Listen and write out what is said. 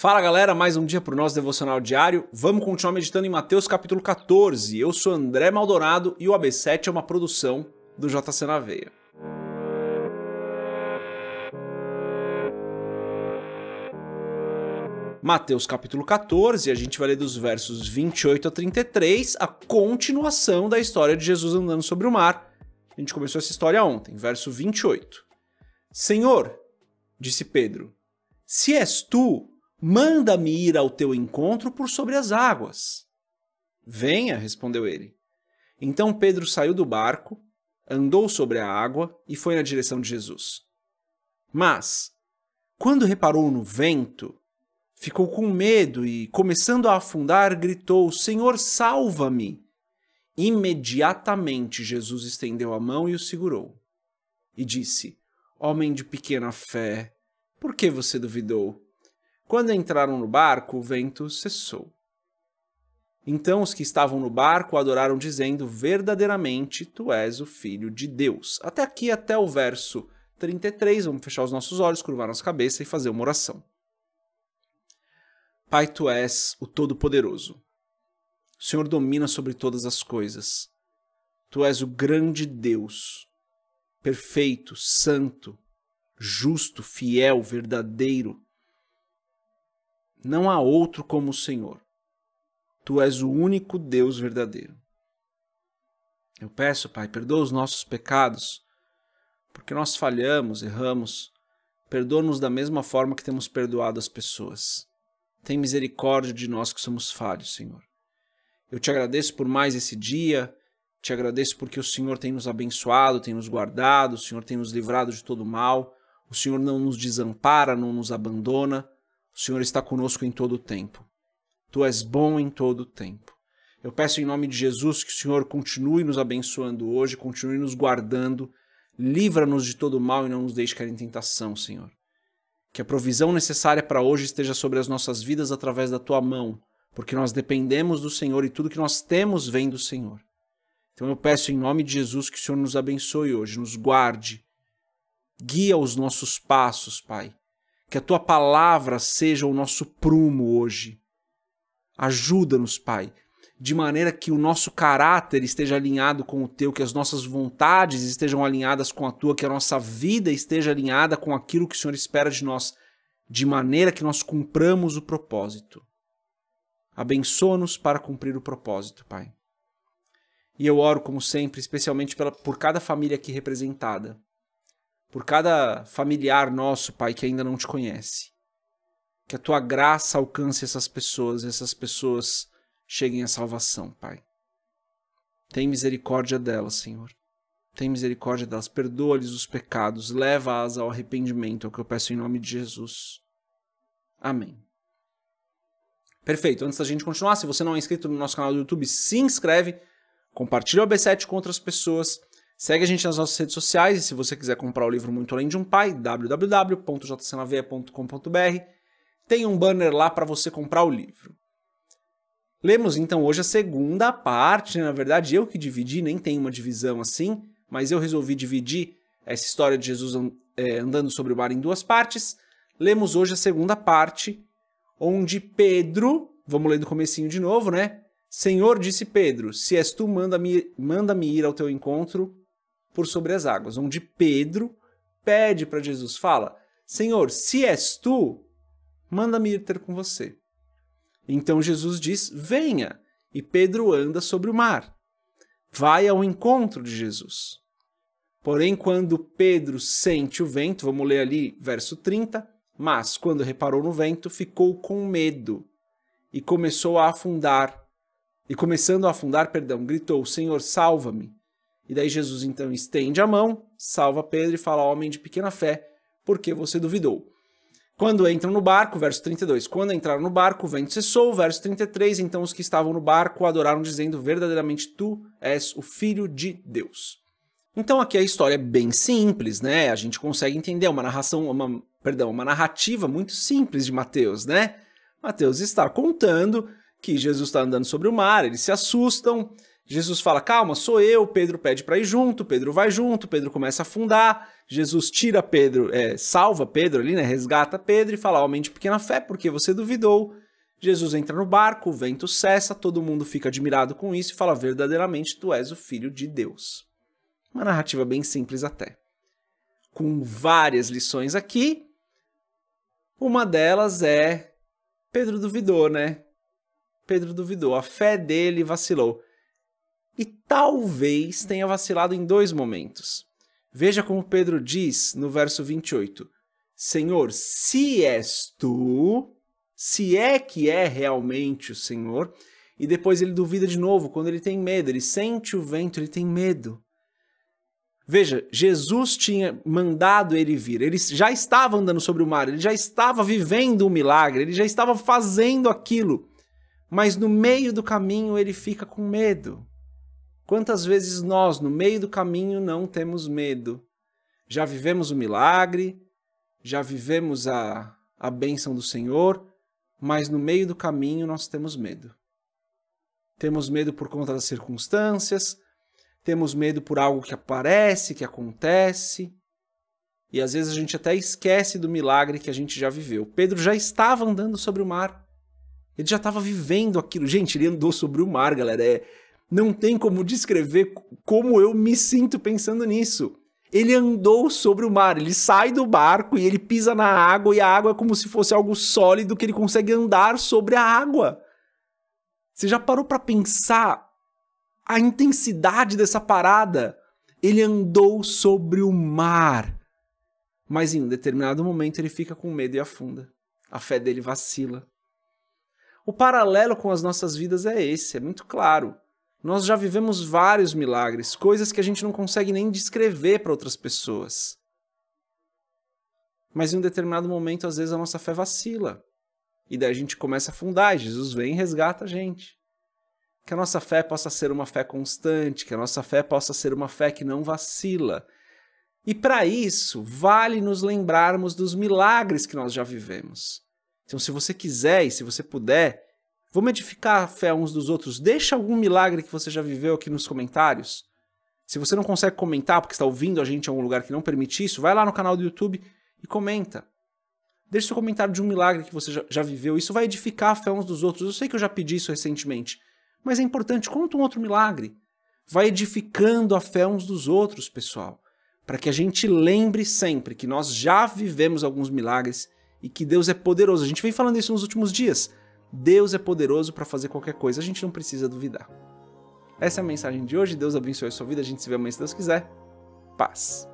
Fala galera, mais um dia para o nosso devocional diário. Vamos continuar meditando em Mateus capítulo 14. Eu sou André Maldonado e o AB7 é uma produção do JC na Veia. Mateus capítulo 14, a gente vai ler dos versos 28 a 33, a continuação da história de Jesus andando sobre o mar. A gente começou essa história ontem, verso 28. Senhor, disse Pedro, se és tu, Manda-me ir ao teu encontro por sobre as águas. Venha, respondeu ele. Então Pedro saiu do barco, andou sobre a água e foi na direção de Jesus. Mas, quando reparou no vento, ficou com medo e, começando a afundar, gritou: Senhor, salva-me! Imediatamente Jesus estendeu a mão e o segurou. E disse: Homem de pequena fé, por que você duvidou? Quando entraram no barco, o vento cessou. Então os que estavam no barco adoraram, dizendo: Verdadeiramente tu és o filho de Deus. Até aqui, até o verso 33, vamos fechar os nossos olhos, curvar nossa cabeça e fazer uma oração. Pai, tu és o Todo-Poderoso. O Senhor domina sobre todas as coisas. Tu és o grande Deus, perfeito, santo, justo, fiel, verdadeiro, não há outro como o Senhor. Tu és o único Deus verdadeiro. Eu peço, Pai, perdoa os nossos pecados, porque nós falhamos, erramos. Perdoa-nos da mesma forma que temos perdoado as pessoas. Tem misericórdia de nós que somos falhos, Senhor. Eu te agradeço por mais esse dia, te agradeço porque o Senhor tem nos abençoado, tem nos guardado, o Senhor tem nos livrado de todo mal, o Senhor não nos desampara, não nos abandona. O Senhor está conosco em todo o tempo. Tu és bom em todo o tempo. Eu peço em nome de Jesus que o Senhor continue nos abençoando hoje, continue nos guardando, livra-nos de todo mal e não nos deixe cair em tentação, Senhor. Que a provisão necessária para hoje esteja sobre as nossas vidas através da tua mão, porque nós dependemos do Senhor e tudo que nós temos vem do Senhor. Então eu peço em nome de Jesus que o Senhor nos abençoe hoje, nos guarde, guia os nossos passos, Pai. Que a tua palavra seja o nosso prumo hoje. Ajuda-nos, Pai, de maneira que o nosso caráter esteja alinhado com o teu, que as nossas vontades estejam alinhadas com a tua, que a nossa vida esteja alinhada com aquilo que o Senhor espera de nós, de maneira que nós cumpramos o propósito. Abençoa-nos para cumprir o propósito, Pai. E eu oro, como sempre, especialmente pela, por cada família aqui representada por cada familiar nosso, Pai, que ainda não te conhece. Que a tua graça alcance essas pessoas e essas pessoas cheguem à salvação, Pai. Tem misericórdia delas, Senhor. Tem misericórdia delas. Perdoa-lhes os pecados. Leva-as ao arrependimento, é o que eu peço em nome de Jesus. Amém. Perfeito. Antes da gente continuar, se você não é inscrito no nosso canal do YouTube, se inscreve, compartilha o B7 com outras pessoas Segue a gente nas nossas redes sociais e se você quiser comprar o livro Muito Além de um Pai, www.jcnaveia.com.br, tem um banner lá para você comprar o livro. Lemos então hoje a segunda parte, né? na verdade eu que dividi, nem tem uma divisão assim, mas eu resolvi dividir essa história de Jesus é, andando sobre o mar em duas partes. Lemos hoje a segunda parte, onde Pedro, vamos ler do comecinho de novo, né? Senhor, disse Pedro, se és tu, manda-me manda -me ir ao teu encontro por sobre as águas, onde Pedro pede para Jesus, fala: Senhor, se és tu, manda-me ir ter com você. Então Jesus diz: Venha, e Pedro anda sobre o mar. Vai ao encontro de Jesus. Porém, quando Pedro sente o vento, vamos ler ali verso 30, mas quando reparou no vento, ficou com medo e começou a afundar. E começando a afundar, perdão, gritou: Senhor, salva-me. E daí Jesus então estende a mão, salva Pedro e fala: Homem de pequena fé, por que você duvidou? Quando entram no barco, verso 32, quando entraram no barco, o vento cessou, verso 33, então os que estavam no barco adoraram, dizendo: Verdadeiramente tu és o Filho de Deus. Então aqui a história é bem simples, né? A gente consegue entender uma narração, uma, perdão, uma narrativa muito simples de Mateus, né? Mateus está contando que Jesus está andando sobre o mar, eles se assustam, Jesus fala: Calma, sou eu. Pedro pede para ir junto, Pedro vai junto, Pedro começa a afundar. Jesus tira Pedro, é, salva Pedro ali, né? Resgata Pedro e fala: Aumente pequena fé, porque você duvidou. Jesus entra no barco, o vento cessa, todo mundo fica admirado com isso e fala: Verdadeiramente tu és o filho de Deus. Uma narrativa bem simples até. Com várias lições aqui. Uma delas é: Pedro duvidou, né? Pedro duvidou, a fé dele vacilou e talvez tenha vacilado em dois momentos. Veja como Pedro diz no verso 28: Senhor, se és tu, se é que é realmente o Senhor, e depois ele duvida de novo quando ele tem medo, ele sente o vento, ele tem medo. Veja, Jesus tinha mandado ele vir, ele já estava andando sobre o mar, ele já estava vivendo o um milagre, ele já estava fazendo aquilo, mas no meio do caminho ele fica com medo. Quantas vezes nós, no meio do caminho, não temos medo? Já vivemos o milagre, já vivemos a, a bênção do Senhor, mas no meio do caminho nós temos medo. Temos medo por conta das circunstâncias, temos medo por algo que aparece, que acontece. E às vezes a gente até esquece do milagre que a gente já viveu. Pedro já estava andando sobre o mar. Ele já estava vivendo aquilo. Gente, ele andou sobre o mar, galera. É, não tem como descrever como eu me sinto pensando nisso. Ele andou sobre o mar, ele sai do barco e ele pisa na água, e a água é como se fosse algo sólido que ele consegue andar sobre a água. Você já parou para pensar a intensidade dessa parada? Ele andou sobre o mar. Mas em um determinado momento ele fica com medo e afunda. A fé dele vacila. O paralelo com as nossas vidas é esse, é muito claro. Nós já vivemos vários milagres, coisas que a gente não consegue nem descrever para outras pessoas. Mas em um determinado momento, às vezes, a nossa fé vacila. E daí a gente começa a afundar, e Jesus vem e resgata a gente. Que a nossa fé possa ser uma fé constante, que a nossa fé possa ser uma fé que não vacila. E para isso, vale nos lembrarmos dos milagres que nós já vivemos. Então, se você quiser e se você puder, Vamos edificar a fé uns dos outros. Deixa algum milagre que você já viveu aqui nos comentários. Se você não consegue comentar porque está ouvindo a gente em algum lugar que não permite isso, vai lá no canal do YouTube e comenta. Deixe seu comentário de um milagre que você já, viveu. Isso vai edificar a fé uns dos outros. Eu sei que eu já pedi isso recentemente, mas é importante. Conta um outro milagre. Vai edificando a fé uns dos outros, pessoal, para que a gente lembre sempre que nós já vivemos alguns milagres e que Deus é poderoso. A gente vem falando isso nos últimos dias. Deus é poderoso para fazer qualquer coisa, a gente não precisa duvidar. Essa é a mensagem de hoje. Deus abençoe a sua vida. A gente se vê amanhã se Deus quiser. Paz.